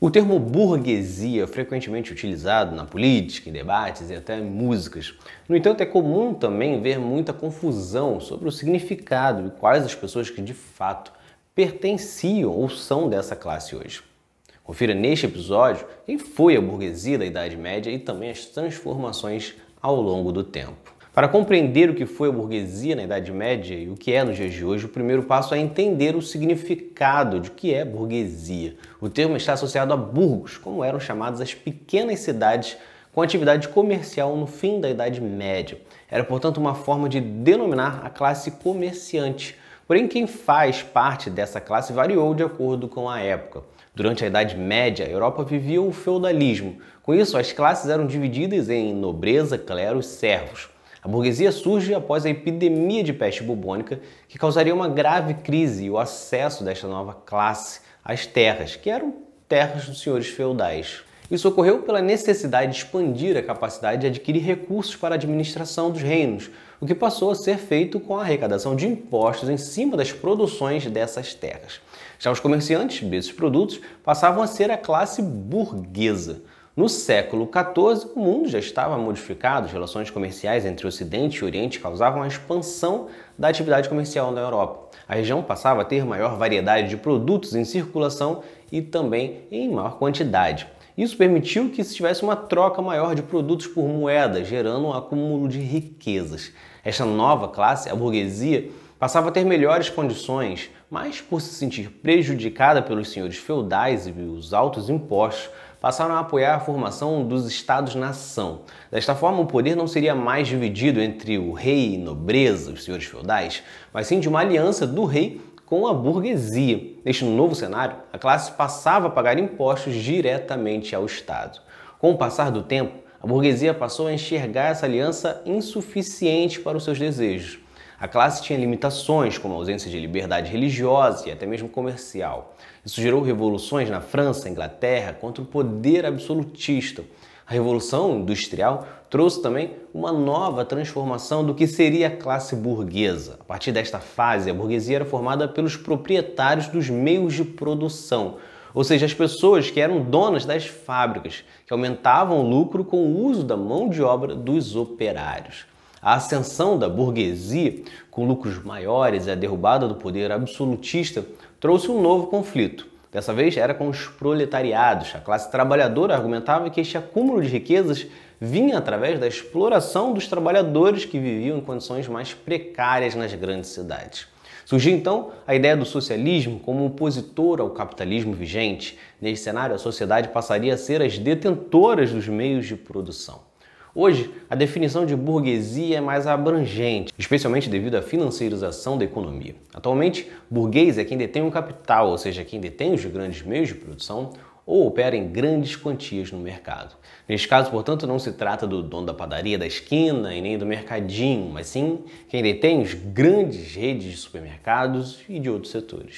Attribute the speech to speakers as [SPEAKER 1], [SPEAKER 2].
[SPEAKER 1] O termo burguesia é frequentemente utilizado na política, em debates e até em músicas. No entanto, é comum também ver muita confusão sobre o significado e quais as pessoas que de fato pertenciam ou são dessa classe hoje. Confira neste episódio quem foi a burguesia da Idade Média e também as transformações ao longo do tempo. Para compreender o que foi a burguesia na Idade Média e o que é nos dias de hoje, o primeiro passo é entender o significado de que é burguesia. O termo está associado a burgos, como eram chamadas as pequenas cidades com atividade comercial no fim da Idade Média. Era, portanto, uma forma de denominar a classe comerciante. Porém, quem faz parte dessa classe variou de acordo com a época. Durante a Idade Média, a Europa vivia o feudalismo. Com isso, as classes eram divididas em nobreza, clero e servos. A burguesia surge após a epidemia de peste bubônica, que causaria uma grave crise e o acesso desta nova classe às terras, que eram terras dos senhores feudais. Isso ocorreu pela necessidade de expandir a capacidade de adquirir recursos para a administração dos reinos, o que passou a ser feito com a arrecadação de impostos em cima das produções dessas terras. Já os comerciantes desses produtos passavam a ser a classe burguesa. No século XIV, o mundo já estava modificado, as relações comerciais entre Ocidente e Oriente causavam a expansão da atividade comercial na Europa. A região passava a ter maior variedade de produtos em circulação e também em maior quantidade. Isso permitiu que se tivesse uma troca maior de produtos por moeda, gerando um acúmulo de riquezas. Esta nova classe, a burguesia, passava a ter melhores condições, mas por se sentir prejudicada pelos senhores feudais e os altos impostos, passaram a apoiar a formação dos estados-nação. Desta forma, o poder não seria mais dividido entre o rei e nobreza, os senhores feudais, mas sim de uma aliança do rei com a burguesia. Neste novo cenário, a classe passava a pagar impostos diretamente ao Estado. Com o passar do tempo, a burguesia passou a enxergar essa aliança insuficiente para os seus desejos a classe tinha limitações, como a ausência de liberdade religiosa e até mesmo comercial. Isso gerou revoluções na França e Inglaterra contra o poder absolutista. A Revolução Industrial trouxe também uma nova transformação do que seria a classe burguesa. A partir desta fase, a burguesia era formada pelos proprietários dos meios de produção, ou seja, as pessoas que eram donas das fábricas, que aumentavam o lucro com o uso da mão de obra dos operários. A ascensão da burguesia, com lucros maiores e a derrubada do poder absolutista, trouxe um novo conflito. Dessa vez era com os proletariados. A classe trabalhadora argumentava que este acúmulo de riquezas vinha através da exploração dos trabalhadores que viviam em condições mais precárias nas grandes cidades. Surgiu então a ideia do socialismo como opositor ao capitalismo vigente. Nesse cenário, a sociedade passaria a ser as detentoras dos meios de produção. Hoje, a definição de burguesia é mais abrangente, especialmente devido à financiarização da economia. Atualmente, burguês é quem detém o um capital, ou seja, quem detém os grandes meios de produção, ou opera em grandes quantias no mercado. Neste caso, portanto, não se trata do dono da padaria da esquina e nem do mercadinho, mas sim quem detém as grandes redes de supermercados e de outros setores.